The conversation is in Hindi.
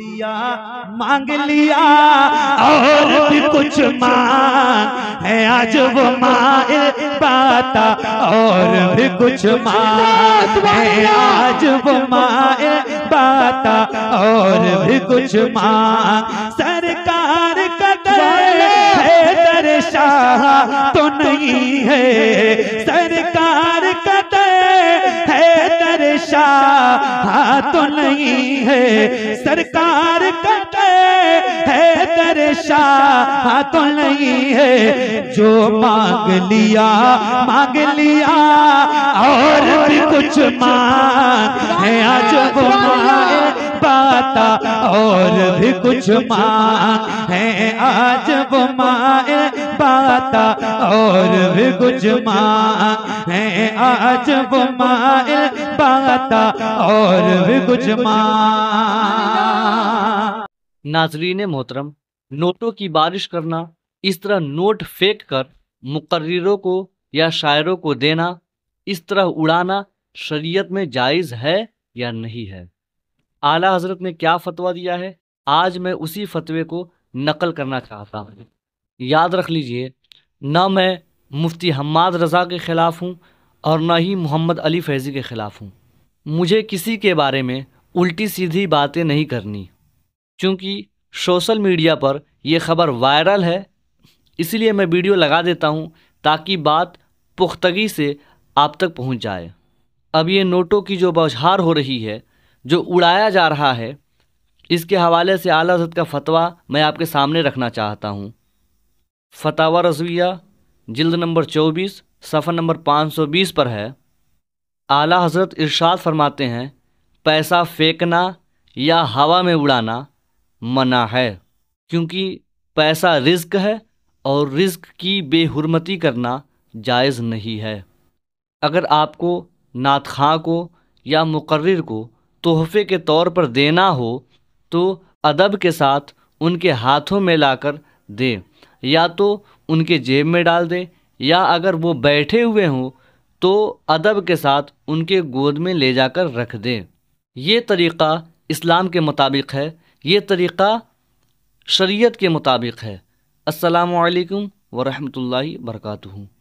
दिया मांग लिया और भी कुछ मांग है आज वो माए पाता और भी कुछ मांग है आज वो माए पाता और भी कुछ मांग सरकार का शाह तो नहीं है सरकार का है दर शाह हाथ तो नहीं है सरकार कटे है दरशा हाथ तो नहीं है जो मांग लिया मांग लिया और भी कुछ मांग है आज वो मांग पाता और भी कुछ मांग है आज वो मांग पाता और भी कुछ माँ आज वो माँ पाता और भी कुछ माँ नाजरीन मोहतरम नोटों की बारिश करना इस तरह नोट फेंक कर मुकर्रों को या शायरों को देना इस तरह उड़ाना शरीयत में जायज़ है या नहीं है आला हजरत ने क्या फतवा दिया है आज मैं उसी फतवे को नकल करना चाहता हूँ याद रख लीजिए ना मैं मुफ्ती हम्माद रज़ा के ख़िलाफ़ हूँ और ना ही मोहम्मद अली फैज़ी के ख़िलाफ़ हूँ मुझे किसी के बारे में उल्टी सीधी बातें नहीं करनी क्योंकि सोशल मीडिया पर यह ख़बर वायरल है इसलिए मैं वीडियो लगा देता हूँ ताकि बात पुख्तगी से आप तक पहुँच जाए अब ये नोटों की जो बौछार हो रही है जो उड़ाया जा रहा है इसके हवाले से आला हजरत का फतवा मैं आपके सामने रखना चाहता हूँ फतावा रजविया जिल्द नंबर चौबीस सफ़र नंबर पाँच सौ बीस पर है आला हज़रत इरशाद फरमाते हैं पैसा फेंकना या हवा में उड़ाना मना है क्योंकि पैसा रिज्क है और रिज्क की बेहरमती करना जायज़ नहीं है अगर आपको नात खां को या मुकर्र को तोहफे के तौर पर देना हो तो अदब के साथ उनके हाथों में लाकर दें या तो उनके जेब में डाल दें या अगर वो बैठे हुए हों तो अदब के साथ उनके गोद में ले जाकर रख दें ये तरीक़ा इस्लाम के मुताबिक है ये तरीक़ा शरीयत के मुताबिक है अस्सलाम वालेकुम वरहमतुल्लाहि वरकatuhu